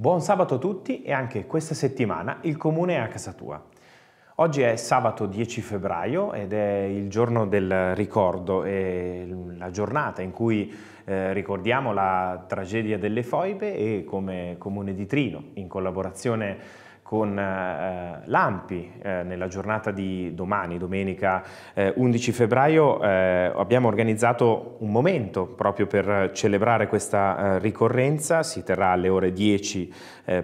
Buon sabato a tutti e anche questa settimana il comune è a casa tua. Oggi è sabato 10 febbraio ed è il giorno del ricordo e la giornata in cui eh, ricordiamo la tragedia delle foibe e come comune di Trino in collaborazione con con eh, eh, l'AMPI eh, nella giornata di domani, domenica eh, 11 febbraio, eh, abbiamo organizzato un momento proprio per celebrare questa eh, ricorrenza, si terrà alle ore 10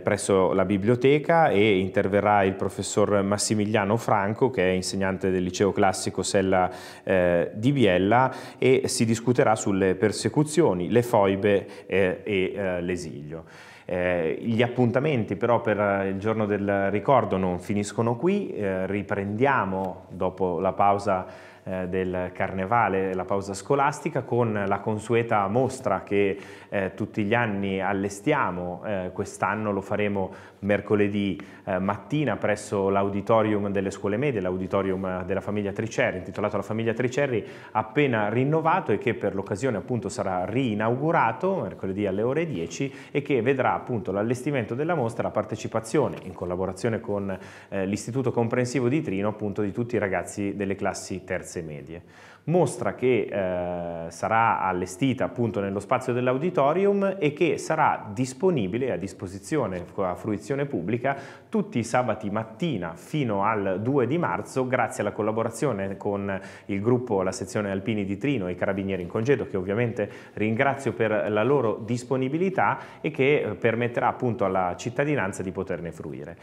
presso la biblioteca e interverrà il professor Massimiliano Franco che è insegnante del liceo classico Sella di Biella e si discuterà sulle persecuzioni, le foibe e l'esilio. Eh, gli appuntamenti però per eh, il giorno del ricordo non finiscono qui, eh, riprendiamo dopo la pausa eh, del carnevale, la pausa scolastica, con la consueta mostra che eh, tutti gli anni allestiamo. Eh, Quest'anno lo faremo mercoledì eh, mattina presso l'auditorium delle scuole medie, l'auditorium della famiglia Tricerri, intitolato La famiglia Tricerri, appena rinnovato e che per l'occasione appunto sarà rinaugurato mercoledì alle ore 10 e che vedrà appunto l'allestimento della mostra, la partecipazione in collaborazione con eh, l'Istituto Comprensivo di Trino appunto di tutti i ragazzi delle classi terze terze medie. Mostra che eh, sarà allestita appunto nello spazio dell'auditorium e che sarà disponibile a disposizione a fruizione pubblica tutti i sabati mattina fino al 2 di marzo grazie alla collaborazione con il gruppo la sezione alpini di Trino e i carabinieri in congedo che ovviamente ringrazio per la loro disponibilità e che eh, permetterà appunto alla cittadinanza di poterne fruire.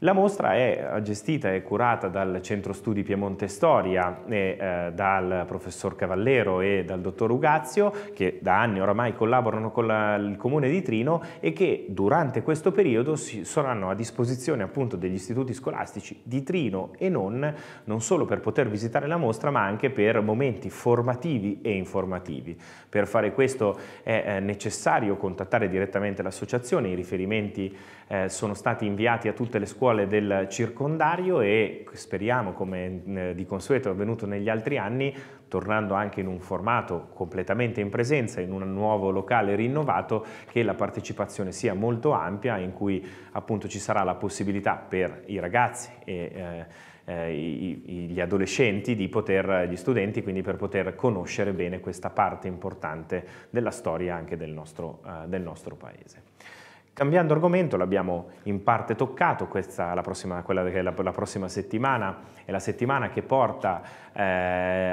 La mostra è eh, gestita e curata dal Centro Studi Piemonte Storia, e, eh, dal professor Cavallero e dal dottor Ugazio, che da anni oramai collaborano con la, il comune di Trino e che durante questo periodo si, saranno a disposizione appunto degli istituti scolastici di Trino e non, non solo per poter visitare la mostra, ma anche per momenti formativi e informativi. Per fare questo è eh, necessario contattare direttamente l'associazione, i riferimenti eh, sono stati inviati a tutte le scuole scuole del circondario e speriamo, come di consueto è avvenuto negli altri anni, tornando anche in un formato completamente in presenza, in un nuovo locale rinnovato, che la partecipazione sia molto ampia, in cui appunto ci sarà la possibilità per i ragazzi e eh, eh gli adolescenti, di poter, gli studenti, quindi per poter conoscere bene questa parte importante della storia anche del nostro, eh, del nostro paese. Cambiando argomento, l'abbiamo in parte toccato, questa la prossima, quella che è la, la, prossima settimana è la settimana che porta eh,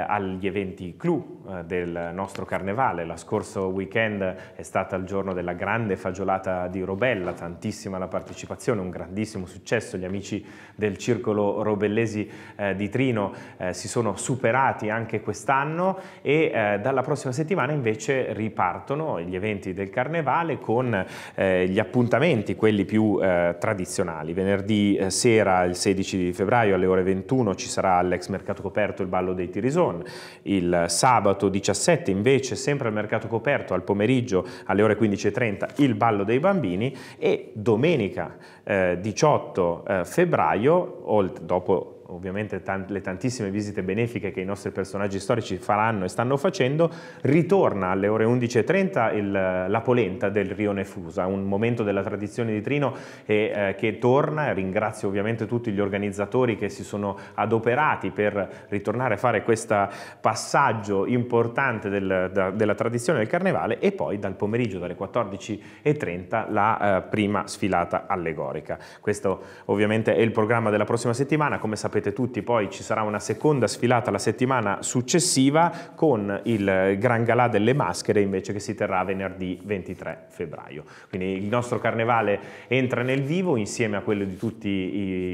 agli eventi clou eh, del nostro carnevale. La scorso weekend è stata il giorno della grande fagiolata di Robella, tantissima la partecipazione, un grandissimo successo. Gli amici del circolo Robellesi eh, di Trino eh, si sono superati anche quest'anno e eh, dalla prossima settimana invece ripartono gli eventi del carnevale con eh, gli appuntamenti appuntamenti, quelli più eh, tradizionali. Venerdì eh, sera, il 16 febbraio alle ore 21, ci sarà all'ex mercato coperto il ballo dei Tirison. Il sabato 17 invece, sempre al mercato coperto, al pomeriggio alle ore 15.30, il ballo dei bambini. E domenica eh, 18 eh, febbraio, dopo ovviamente tant le tantissime visite benefiche che i nostri personaggi storici faranno e stanno facendo, ritorna alle ore 11.30 la polenta del Rione Fusa, un momento della tradizione di Trino e, eh, che torna, ringrazio ovviamente tutti gli organizzatori che si sono adoperati per ritornare a fare questo passaggio importante del, da, della tradizione del Carnevale e poi dal pomeriggio dalle 14.30 la eh, prima sfilata allegorica. Questo ovviamente è il programma della prossima settimana, come sapete sapete tutti, poi ci sarà una seconda sfilata la settimana successiva con il Gran Galà delle Maschere invece che si terrà venerdì 23 febbraio. Quindi il nostro carnevale entra nel vivo insieme a quello di tutti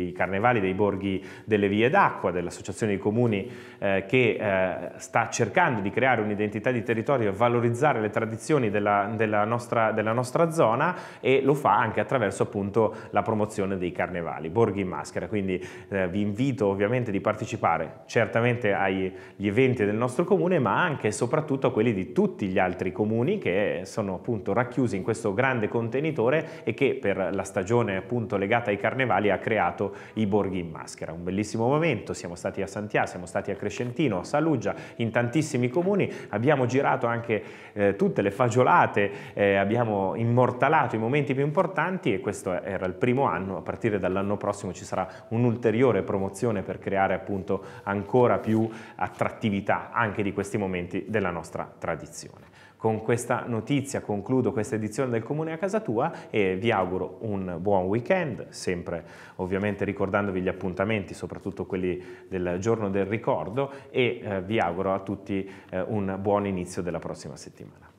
i carnevali dei borghi delle vie d'acqua, dell'Associazione dei Comuni eh, che eh, sta cercando di creare un'identità di territorio e valorizzare le tradizioni della, della, nostra, della nostra zona e lo fa anche attraverso appunto la promozione dei carnevali, borghi in maschera. Quindi eh, vi invito invito ovviamente di partecipare certamente agli eventi del nostro comune, ma anche e soprattutto a quelli di tutti gli altri comuni che sono appunto racchiusi in questo grande contenitore e che per la stagione appunto legata ai carnevali ha creato i borghi in maschera. Un bellissimo momento, siamo stati a Santià, siamo stati a Crescentino, a Saluggia, in tantissimi comuni, abbiamo girato anche eh, tutte le fagiolate, eh, abbiamo immortalato i momenti più importanti e questo era il primo anno, a partire dall'anno prossimo ci sarà un'ulteriore promozione promozione per creare appunto ancora più attrattività anche di questi momenti della nostra tradizione. Con questa notizia concludo questa edizione del Comune a casa tua e vi auguro un buon weekend, sempre ovviamente ricordandovi gli appuntamenti, soprattutto quelli del giorno del ricordo e eh, vi auguro a tutti eh, un buon inizio della prossima settimana.